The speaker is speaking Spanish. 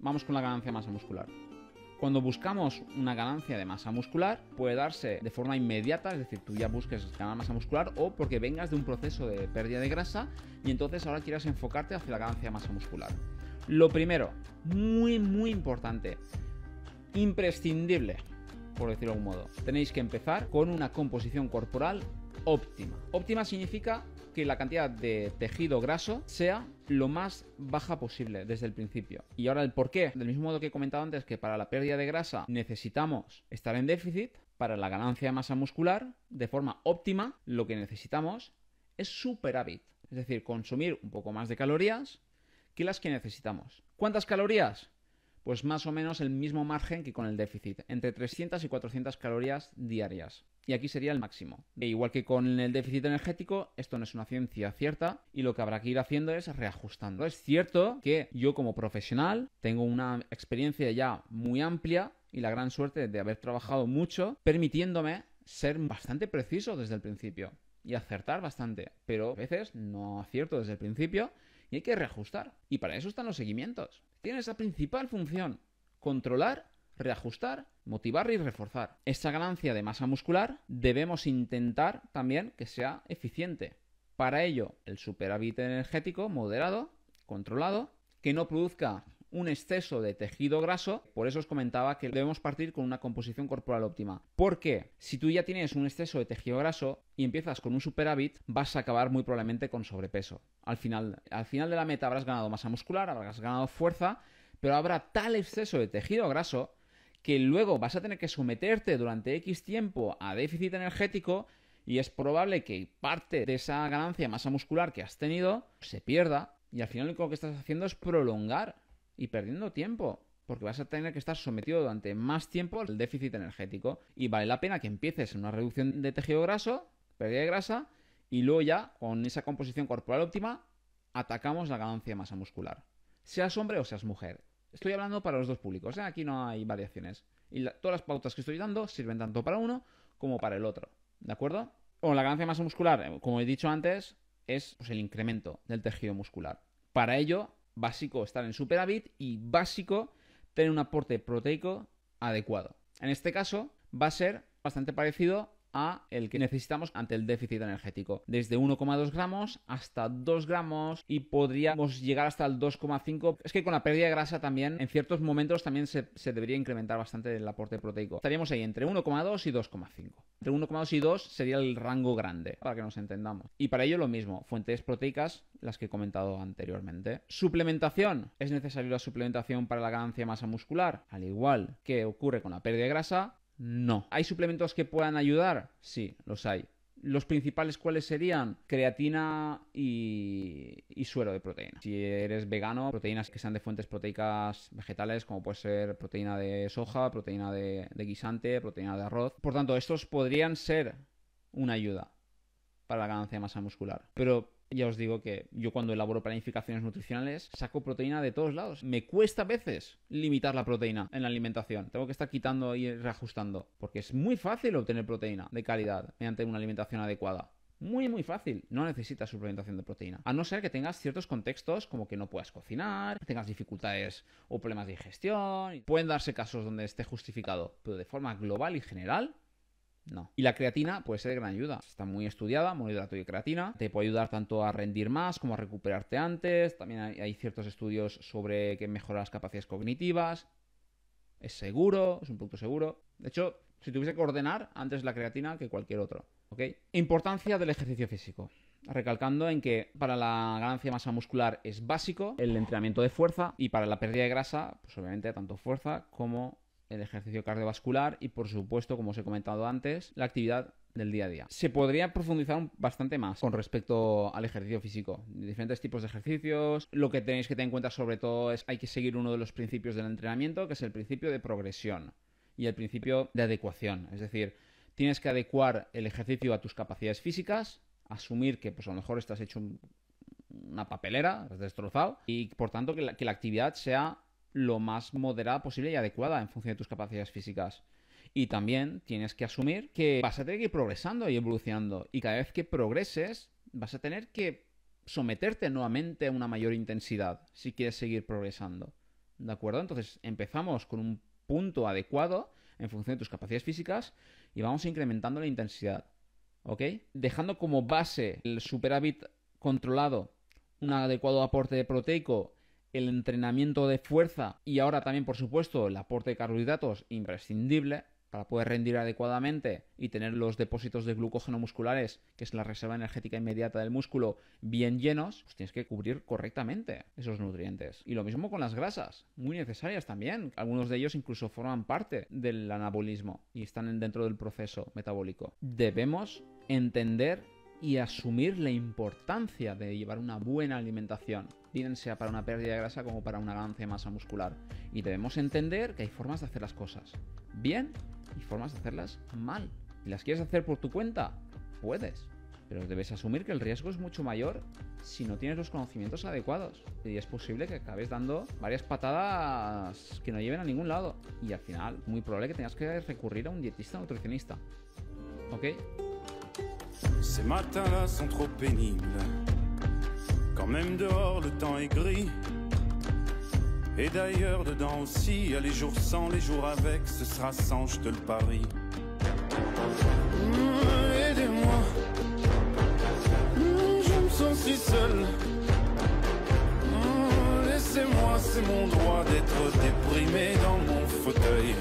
Vamos con la ganancia de masa muscular. Cuando buscamos una ganancia de masa muscular, puede darse de forma inmediata, es decir, tú ya busques ganar masa muscular o porque vengas de un proceso de pérdida de grasa y entonces ahora quieras enfocarte hacia la ganancia de masa muscular. Lo primero, muy, muy importante, imprescindible, por decirlo de algún modo, tenéis que empezar con una composición corporal óptima. Óptima significa que la cantidad de tejido graso sea lo más baja posible desde el principio. Y ahora el porqué. Del mismo modo que he comentado antes que para la pérdida de grasa necesitamos estar en déficit, para la ganancia de masa muscular, de forma óptima, lo que necesitamos es superávit. Es decir, consumir un poco más de calorías que las que necesitamos. ¿Cuántas calorías? Pues más o menos el mismo margen que con el déficit, entre 300 y 400 calorías diarias y aquí sería el máximo. E igual que con el déficit energético, esto no es una ciencia cierta y lo que habrá que ir haciendo es reajustando. Es cierto que yo como profesional tengo una experiencia ya muy amplia y la gran suerte de haber trabajado mucho, permitiéndome ser bastante preciso desde el principio y acertar bastante, pero a veces no acierto desde el principio y hay que reajustar. Y para eso están los seguimientos. Tiene esa principal función, controlar, reajustar motivar y reforzar. Esa ganancia de masa muscular debemos intentar también que sea eficiente. Para ello, el superávit energético moderado, controlado, que no produzca un exceso de tejido graso, por eso os comentaba que debemos partir con una composición corporal óptima. Porque si tú ya tienes un exceso de tejido graso y empiezas con un superávit, vas a acabar muy probablemente con sobrepeso. Al final, al final de la meta habrás ganado masa muscular, habrás ganado fuerza, pero habrá tal exceso de tejido graso que luego vas a tener que someterte durante X tiempo a déficit energético y es probable que parte de esa ganancia de masa muscular que has tenido se pierda y al final lo único que estás haciendo es prolongar y perdiendo tiempo porque vas a tener que estar sometido durante más tiempo al déficit energético y vale la pena que empieces en una reducción de tejido graso, pérdida de grasa y luego ya con esa composición corporal óptima atacamos la ganancia de masa muscular. Seas hombre o seas mujer, Estoy hablando para los dos públicos, ¿eh? aquí no hay variaciones. Y todas las pautas que estoy dando sirven tanto para uno como para el otro. ¿De acuerdo? Bueno, la ganancia de masa muscular, eh, como he dicho antes, es pues, el incremento del tejido muscular. Para ello, básico estar en superávit y básico tener un aporte proteico adecuado. En este caso, va a ser bastante parecido a el que necesitamos ante el déficit energético, desde 1,2 gramos hasta 2 gramos y podríamos llegar hasta el 2,5. Es que con la pérdida de grasa también, en ciertos momentos también se, debería incrementar bastante el aporte proteico. Estaríamos ahí entre 1,2 y 2,5. Entre 1,2 y 2 sería el rango grande, para que nos entendamos. Y para ello lo mismo, fuentes proteicas, las que he comentado anteriormente. Suplementación. Es necesaria la suplementación para la ganancia de masa muscular, al igual que ocurre con la pérdida de grasa, no. ¿Hay suplementos que puedan ayudar? Sí, los hay. Los principales cuáles serían creatina y, y, suero de proteína. Si eres vegano, proteínas que sean de fuentes proteicas vegetales, como puede ser proteína de soja, proteína de, de guisante, proteína de arroz. Por tanto, estos podrían ser una ayuda para la ganancia de masa muscular. Pero ya os digo que yo cuando elaboro planificaciones nutricionales saco proteína de todos lados. Me cuesta a veces limitar la proteína en la alimentación. Tengo que estar quitando y reajustando. Porque es muy fácil obtener proteína de calidad mediante una alimentación adecuada. Muy, muy fácil. No necesitas suplementación de proteína. A no ser que tengas ciertos contextos como que no puedas cocinar, tengas dificultades o problemas de digestión. Pueden darse casos donde esté justificado. Pero de forma global y general, no. Y la creatina puede ser de gran ayuda. Está muy estudiada, monohidrato y creatina. Te puede ayudar tanto a rendir más como a recuperarte antes. También hay, ciertos estudios sobre que mejora las capacidades cognitivas. Es seguro, es un producto seguro. De hecho, si tuviese que ordenar, antes la creatina que cualquier otro. ¿Ok? Importancia del ejercicio físico. Recalcando en que para la ganancia de masa muscular es básico el entrenamiento de fuerza y para la pérdida de grasa, pues obviamente tanto fuerza como el ejercicio cardiovascular y por supuesto, como os he comentado antes, la actividad del día a día. Se podría profundizar bastante más con respecto al ejercicio físico, diferentes tipos de ejercicios. Lo que tenéis que tener en cuenta sobre todo es hay que seguir uno de los principios del entrenamiento, que es el principio de progresión y el principio de adecuación, es decir, tienes que adecuar el ejercicio a tus capacidades físicas, asumir que pues a lo mejor estás hecho una papelera, has destrozado y por tanto que que la actividad sea lo más moderada posible y adecuada en función de tus capacidades físicas. Y también tienes que asumir que vas a tener que ir progresando y evolucionando. Y cada vez que progreses, vas a tener que someterte nuevamente a una mayor intensidad si quieres seguir progresando. ¿De acuerdo? Entonces empezamos con un punto adecuado en función de tus capacidades físicas y vamos incrementando la intensidad. ¿Ok? Dejando como base el superávit controlado, un adecuado aporte de proteico el entrenamiento de fuerza y ahora también, por supuesto, el aporte de carbohidratos imprescindible para poder rendir adecuadamente y tener los depósitos de glucógeno musculares, que es la reserva energética inmediata del músculo, bien llenos, pues tienes que cubrir correctamente esos nutrientes. Y lo mismo con las grasas, muy necesarias también. Algunos de ellos incluso forman parte del anabolismo y están dentro del proceso metabólico. Debemos entender y asumir la importancia de llevar una buena alimentación sea para una pérdida de grasa como para un avance de masa muscular. Y debemos entender que hay formas de hacer las cosas bien y formas de hacerlas mal. ¿Y las quieres hacer por tu cuenta? Puedes, pero debes asumir que el riesgo es mucho mayor si no tienes los conocimientos adecuados. Y es posible que acabes dando varias patadas que no lleven a ningún lado. Y al final, muy probable que tengas que recurrir a un dietista nutricionista. ¿Ok? là sont même dehors, le temps est gris. Et d'ailleurs, dedans aussi, les jours sans, les jours avec, ce sera sans, je te le parie. Mmh, aidez-moi, mmh, je me sens si seul. Mmh, laissez-moi, c'est mon droit d'être déprimé dans mon fauteuil.